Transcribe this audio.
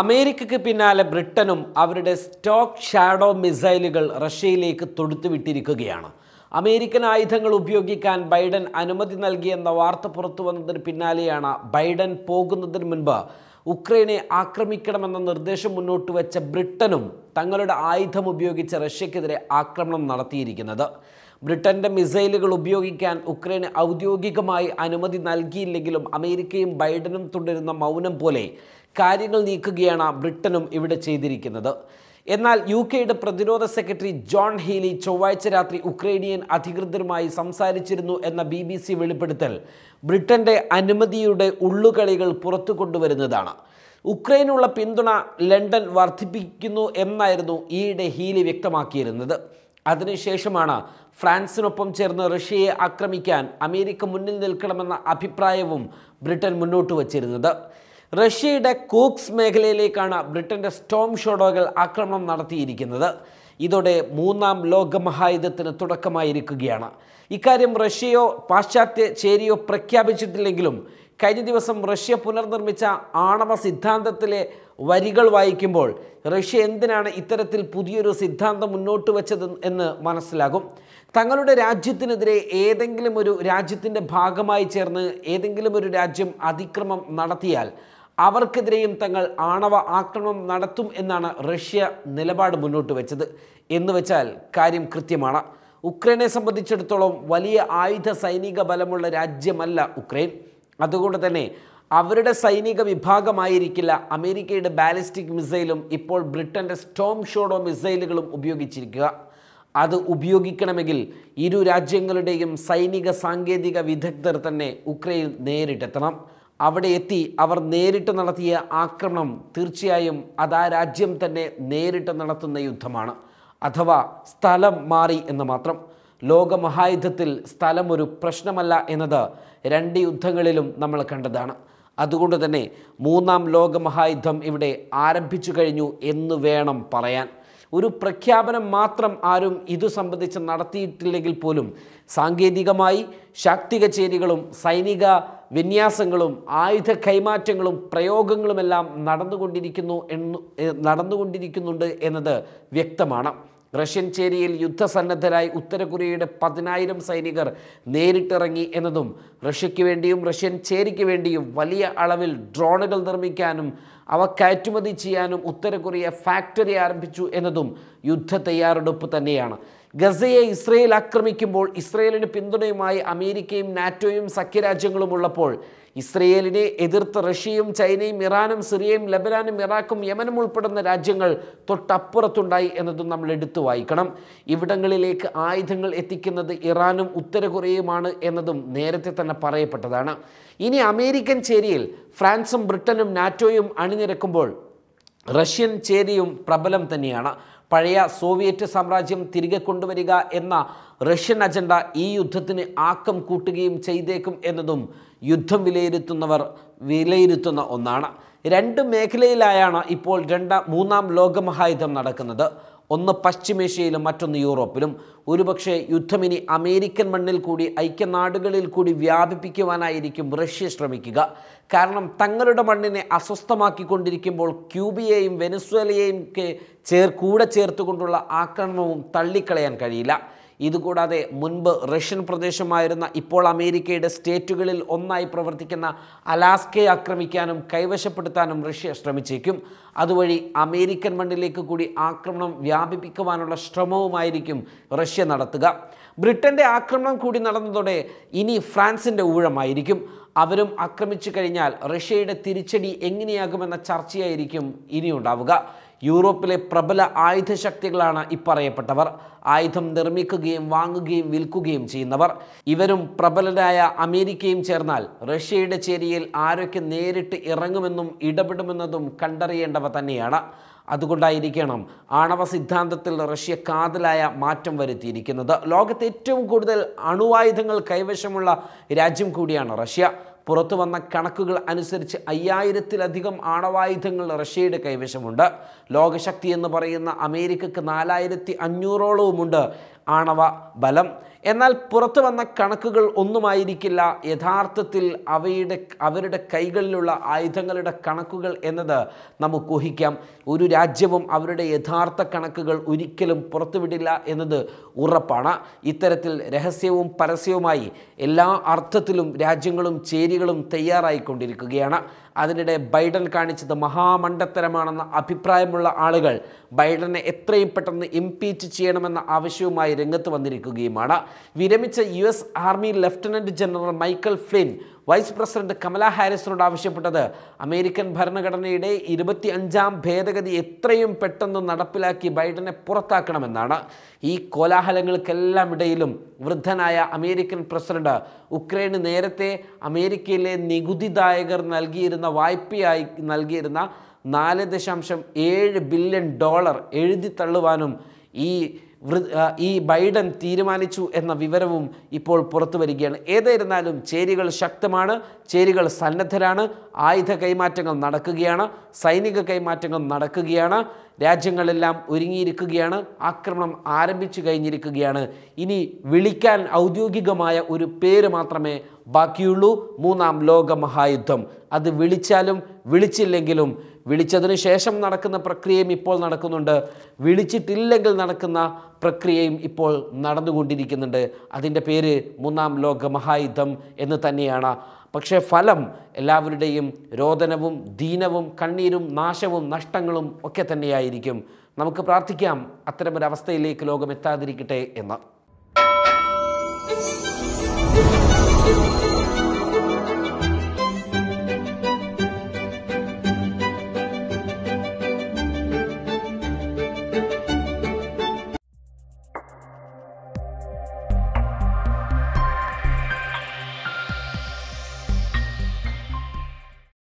അമേരിക്കയ്ക്ക് പിന്നാലെ ബ്രിട്ടനും അവരുടെ സ്റ്റോക്ക് ഷാഡോ മിസൈലുകൾ റഷ്യയിലേക്ക് തൊടുത്തുവിട്ടിരിക്കുകയാണ് അമേരിക്കൻ ആയുധങ്ങൾ ഉപയോഗിക്കാൻ ബൈഡൻ അനുമതി നൽകിയെന്ന വാർത്ത പുറത്തു വന്നതിന് പിന്നാലെയാണ് ബൈഡൻ പോകുന്നതിന് മുൻപ് ഉക്രൈനെ ആക്രമിക്കണമെന്ന നിർദ്ദേശം മുന്നോട്ട് വെച്ച ബ്രിട്ടനും തങ്ങളുടെ ആയുധം ഉപയോഗിച്ച് റഷ്യക്കെതിരെ ആക്രമണം നടത്തിയിരിക്കുന്നത് ബ്രിട്ടന്റെ മിസൈലുകൾ ഉപയോഗിക്കാൻ ഉക്രൈന് ഔദ്യോഗികമായി അനുമതി നൽകിയില്ലെങ്കിലും അമേരിക്കയും ബൈഡനും തുടരുന്ന മൗനം പോലെ കാര്യങ്ങൾ നീക്കുകയാണ് ബ്രിട്ടനും ഇവിടെ ചെയ്തിരിക്കുന്നത് എന്നാൽ യു കെയുടെ പ്രതിരോധ സെക്രട്ടറി ജോൺ ഹീലി ചൊവ്വാഴ്ച രാത്രി ഉക്രൈനിയൻ അധികൃതരുമായി സംസാരിച്ചിരുന്നു എന്ന ബി ബി സി വെളിപ്പെടുത്തൽ ബ്രിട്ടന്റെ അനുമതിയുടെ ഉള്ളുകളികൾ പുറത്തു കൊണ്ടുവരുന്നതാണ് ഉക്രൈനുള്ള പിന്തുണ ലണ്ടൻ വർദ്ധിപ്പിക്കുന്നു എന്നായിരുന്നു ഈയിടെ ഹീലി വ്യക്തമാക്കിയിരുന്നത് അതിനുശേഷമാണ് ഫ്രാൻസിനൊപ്പം ചേർന്ന് റഷ്യയെ ആക്രമിക്കാൻ അമേരിക്ക മുന്നിൽ നിൽക്കണമെന്ന അഭിപ്രായവും ബ്രിട്ടൻ മുന്നോട്ട് വച്ചിരുന്നത് റഷ്യയുടെ കൂക്സ് മേഖലയിലേക്കാണ് ബ്രിട്ടൻ്റെ സ്റ്റോം ഷോഡോകൾ ആക്രമണം നടത്തിയിരിക്കുന്നത് ഇതോടെ മൂന്നാം ലോകമഹായുദ്ധത്തിന് തുടക്കമായിരിക്കുകയാണ് ഇക്കാര്യം റഷ്യയോ പാശ്ചാത്യ ചേരിയോ പ്രഖ്യാപിച്ചിട്ടില്ലെങ്കിലും കഴിഞ്ഞ ദിവസം റഷ്യ പുനർനിർമ്മിച്ച ആണവ സിദ്ധാന്തത്തിലെ വരികൾ വായിക്കുമ്പോൾ റഷ്യ എന്തിനാണ് ഇത്തരത്തിൽ പുതിയൊരു സിദ്ധാന്തം മുന്നോട്ട് വെച്ചത് എന്ന് മനസ്സിലാകും തങ്ങളുടെ രാജ്യത്തിനെതിരെ ഏതെങ്കിലും ഒരു രാജ്യത്തിൻ്റെ ഭാഗമായി ചേർന്ന് ഏതെങ്കിലും ഒരു രാജ്യം അതിക്രമം നടത്തിയാൽ അവർക്കെതിരെയും തങ്ങൾ ആണവ ആക്രമണം നടത്തും എന്നാണ് റഷ്യ നിലപാട് മുന്നോട്ട് വെച്ചത് എന്ന് വെച്ചാൽ കാര്യം കൃത്യമാണ് ഉക്രൈനെ സംബന്ധിച്ചിടത്തോളം വലിയ ആയുധ സൈനിക ബലമുള്ള രാജ്യമല്ല ഉക്രൈൻ അതുകൊണ്ട് തന്നെ അവരുടെ സൈനിക വിഭാഗമായിരിക്കില്ല അമേരിക്കയുടെ ബാലിസ്റ്റിക് മിസൈലും ഇപ്പോൾ ബ്രിട്ടൻ്റെ സ്റ്റോം ഷോഡോ മിസൈലുകളും ഉപയോഗിച്ചിരിക്കുക അത് ഉപയോഗിക്കണമെങ്കിൽ ഇരു രാജ്യങ്ങളുടെയും സൈനിക സാങ്കേതിക വിദഗ്ധർ തന്നെ ഉക്രൈൻ നേരിട്ടെത്തണം അവിടെ എത്തി അവർ നേരിട്ട് നടത്തിയ ആക്രമണം തീർച്ചയായും അത് ആ രാജ്യം തന്നെ നേരിട്ട് നടത്തുന്ന യുദ്ധമാണ് അഥവാ സ്ഥലം മാറി എന്ന് മാത്രം ലോകമഹായുദ്ധത്തിൽ സ്ഥലം ഒരു പ്രശ്നമല്ല എന്നത് രണ്ട് യുദ്ധങ്ങളിലും നമ്മൾ കണ്ടതാണ് അതുകൊണ്ട് തന്നെ മൂന്നാം ലോകമഹായുദ്ധം ഇവിടെ ആരംഭിച്ചു കഴിഞ്ഞു എന്ന് വേണം പറയാൻ ഒരു പ്രഖ്യാപനം മാത്രം ആരും ഇതു സംബന്ധിച്ച് നടത്തിയിട്ടില്ലെങ്കിൽ പോലും സാങ്കേതികമായി ശാക്തിക ചേരികളും സൈനിക വിന്യാസങ്ങളും ആയുധ കൈമാറ്റങ്ങളും പ്രയോഗങ്ങളുമെല്ലാം നടന്നുകൊണ്ടിരിക്കുന്നു എന്ന് നടന്നുകൊണ്ടിരിക്കുന്നുണ്ട് എന്നത് വ്യക്തമാണ് റഷ്യൻ ചേരിയിൽ യുദ്ധസന്നദ്ധരായി ഉത്തര കൊറിയയുടെ പതിനായിരം സൈനികർ നേരിട്ടിറങ്ങി എന്നതും റഷ്യയ്ക്ക് വേണ്ടിയും റഷ്യൻ ചേരിക്ക് വേണ്ടിയും വലിയ അളവിൽ ഡ്രോണുകൾ നിർമ്മിക്കാനും അവ കയറ്റുമതി ചെയ്യാനും ഉത്തര കൊറിയ ഫാക്ടറി ആരംഭിച്ചു എന്നതും യുദ്ധ തയ്യാറെടുപ്പ് തന്നെയാണ് ഗസയെ ഇസ്രയേൽ ആക്രമിക്കുമ്പോൾ ഇസ്രയേലിന് പിന്തുണയുമായി അമേരിക്കയും നാറ്റോയും സഖ്യരാജ്യങ്ങളും ഉള്ളപ്പോൾ ഇസ്രയേലിനെ എതിർത്ത് റഷ്യയും ചൈനയും ഇറാനും സിറിയയും ലബനാനും ഇറാഖും യമനും ഉൾപ്പെടുന്ന രാജ്യങ്ങൾ തൊട്ടപ്പുറത്തുണ്ടായി എന്നതും നമ്മൾ എടുത്തു വായിക്കണം ഇവിടങ്ങളിലേക്ക് ആയുധങ്ങൾ എത്തിക്കുന്നത് ഇറാനും ഉത്തര കൊറിയയുമാണ് എന്നതും നേരത്തെ തന്നെ പറയപ്പെട്ടതാണ് ഇനി അമേരിക്കൻ ചേരിയിൽ ഫ്രാൻസും ബ്രിട്ടനും നാറ്റോയും അണിനിരക്കുമ്പോൾ റഷ്യൻ ചേരിയും പ്രബലം തന്നെയാണ് പഴയ സോവിയറ്റ് സാമ്രാജ്യം തിരികെ കൊണ്ടുവരിക എന്ന റഷ്യൻ അജണ്ട ഈ യുദ്ധത്തിന് ആക്കം കൂട്ടുകയും ചെയ്തേക്കും എന്നതും യുദ്ധം വിലയിരുത്തുന്നവർ വിലയിരുത്തുന്ന ഒന്നാണ് രണ്ട് മേഖലയിലായാണ് ഇപ്പോൾ രണ്ട മൂന്നാം ലോകമഹായുദ്ധം നടക്കുന്നത് ഒന്ന് പശ്ചിമേഷ്യയിലും മറ്റൊന്ന് യൂറോപ്പിലും ഒരുപക്ഷെ യുദ്ധമിനി അമേരിക്കൻ മണ്ണിൽ കൂടി ഐക്യനാടുകളിൽ കൂടി വ്യാപിപ്പിക്കുവാനായിരിക്കും റഷ്യ ശ്രമിക്കുക കാരണം തങ്ങളുടെ മണ്ണിനെ അസ്വസ്ഥമാക്കിക്കൊണ്ടിരിക്കുമ്പോൾ ക്യൂബിയെയും വെനസ്വേലയെയും കൂടെ ചേർത്തുകൊണ്ടുള്ള ആക്രമണവും തള്ളിക്കളയാൻ കഴിയില്ല ഇതുകൂടാതെ മുൻപ് റഷ്യൻ പ്രദേശമായിരുന്ന ഇപ്പോൾ അമേരിക്കയുടെ സ്റ്റേറ്റുകളിൽ ഒന്നായി പ്രവർത്തിക്കുന്ന അലാസ്കയെ ആക്രമിക്കാനും കൈവശപ്പെടുത്താനും റഷ്യ ശ്രമിച്ചേക്കും അതുവഴി അമേരിക്കൻ മണ്ണിലേക്ക് കൂടി ആക്രമണം വ്യാപിപ്പിക്കുവാനുള്ള ശ്രമവുമായിരിക്കും റഷ്യ നടത്തുക ബ്രിട്ടൻ്റെ ആക്രമണം കൂടി നടന്നതോടെ ഇനി ഫ്രാൻസിൻ്റെ ഊഴമായിരിക്കും അവരും ആക്രമിച്ചു കഴിഞ്ഞാൽ റഷ്യയുടെ തിരിച്ചടി എങ്ങനെയാകുമെന്ന ചർച്ചയായിരിക്കും ഇനി ഉണ്ടാവുക യൂറോപ്പിലെ പ്രബല ആയുധശക്തികളാണ് ഇപ്പറയപ്പെട്ടവർ ആയുധം നിർമ്മിക്കുകയും വാങ്ങുകയും വിൽക്കുകയും ചെയ്യുന്നവർ ഇവരും പ്രബലരായ അമേരിക്കയും ചേർന്നാൽ റഷ്യയുടെ ചേരിയിൽ ആരൊക്കെ നേരിട്ട് ഇറങ്ങുമെന്നും ഇടപെടുമെന്നതും കണ്ടറിയേണ്ടവ തന്നെയാണ് അതുകൊണ്ടായിരിക്കണം ആണവ സിദ്ധാന്തത്തിൽ റഷ്യ കാതലായ മാറ്റം വരുത്തിയിരിക്കുന്നത് ലോകത്ത് ഏറ്റവും കൂടുതൽ അണുവായുധങ്ങൾ കൈവശമുള്ള രാജ്യം കൂടിയാണ് റഷ്യ പുറത്തു വന്ന കണക്കുകൾ അനുസരിച്ച് അയ്യായിരത്തിലധികം ആണവായുധങ്ങൾ റഷ്യയുടെ കൈവശമുണ്ട് ലോകശക്തി എന്ന് പറയുന്ന അമേരിക്കക്ക് നാലായിരത്തി അഞ്ഞൂറോളവുമുണ്ട് ആണവ ബലം എന്നാൽ പുറത്തു വന്ന കണക്കുകൾ ഒന്നുമായിരിക്കില്ല യഥാർത്ഥത്തിൽ അവയുടെ അവരുടെ കൈകളിലുള്ള ആയുധങ്ങളുടെ കണക്കുകൾ എന്നത് നമുക്ക് ഊഹിക്കാം ഒരു രാജ്യവും അവരുടെ യഥാർത്ഥ കണക്കുകൾ ഒരിക്കലും പുറത്തുവിടില്ല എന്നത് ഉറപ്പാണ് ഇത്തരത്തിൽ രഹസ്യവും പരസ്യവുമായി എല്ലാ അർത്ഥത്തിലും രാജ്യങ്ങളും ചേരികളും തയ്യാറായിക്കൊണ്ടിരിക്കുകയാണ് അതിനിടെ ബൈഡൻ കാണിച്ചത് മഹാമണ്ടത്തരമാണെന്ന അഭിപ്രായമുള്ള ആളുകൾ ബൈഡനെ എത്രയും പെട്ടെന്ന് ഇംപീച്ച് ചെയ്യണമെന്ന ആവശ്യവുമായി രംഗത്ത് വന്നിരിക്കുകയുമാണ് വിരമിച്ച U S army lieutenant general Michael Flynn vice president Kamala ഹാരിസിനോട് ആവശ്യപ്പെട്ടത് അമേരിക്കൻ ഭരണഘടനയുടെ ഇരുപത്തി അഞ്ചാം ഭേദഗതി എത്രയും പെട്ടെന്ന് നടപ്പിലാക്കി ബൈഡനെ പുറത്താക്കണമെന്നാണ് ഈ കോലാഹലങ്ങൾക്കെല്ലാം ഇടയിലും വൃദ്ധനായ അമേരിക്കൻ പ്രസിഡന്റ് ഉക്രൈന് നേരത്തെ അമേരിക്കയിലെ നികുതിദായകർ നൽകിയിരുന്ന വായ്പയായി നൽകിയിരുന്ന നാല് ദശാംശം ഏഴ് ബില്യൺ ഡോളർ എഴുതി തള്ളുവാനും ഈ ഈ ബൈഡൻ തീരുമാനിച്ചു എന്ന വിവരവും ഇപ്പോൾ പുറത്തു വരികയാണ് ഏതായിരുന്നാലും ചേരികൾ ശക്തമാണ് ചേരികൾ സന്നദ്ധരാണ് ആയുധ കൈമാറ്റങ്ങൾ നടക്കുകയാണ് സൈനിക കൈമാറ്റങ്ങൾ നടക്കുകയാണ് രാജ്യങ്ങളെല്ലാം ഒരുങ്ങിയിരിക്കുകയാണ് ആക്രമണം ആരംഭിച്ചു കഴിഞ്ഞിരിക്കുകയാണ് ഇനി വിളിക്കാൻ ഔദ്യോഗികമായ ഒരു പേര് മാത്രമേ ബാക്കിയുള്ളൂ മൂന്നാം ലോക മഹായുദ്ധം അത് വിളിച്ചാലും വിളിച്ചില്ലെങ്കിലും വിളിച്ചതിന് ശേഷം നടക്കുന്ന പ്രക്രിയയും ഇപ്പോൾ നടക്കുന്നുണ്ട് വിളിച്ചിട്ടില്ലെങ്കിൽ നടക്കുന്ന പ്രക്രിയയും ഇപ്പോൾ നടന്നുകൊണ്ടിരിക്കുന്നുണ്ട് അതിൻ്റെ പേര് മൂന്നാം ലോക മഹായുദ്ധം എന്ന് തന്നെയാണ് പക്ഷേ ഫലം എല്ലാവരുടെയും രോദനവും ദീനവും കണ്ണീരും നാശവും നഷ്ടങ്ങളും ഒക്കെ തന്നെയായിരിക്കും നമുക്ക് പ്രാർത്ഥിക്കാം അത്തരമൊരവസ്ഥയിലേക്ക് ലോകം എത്താതിരിക്കട്ടെ എന്ന്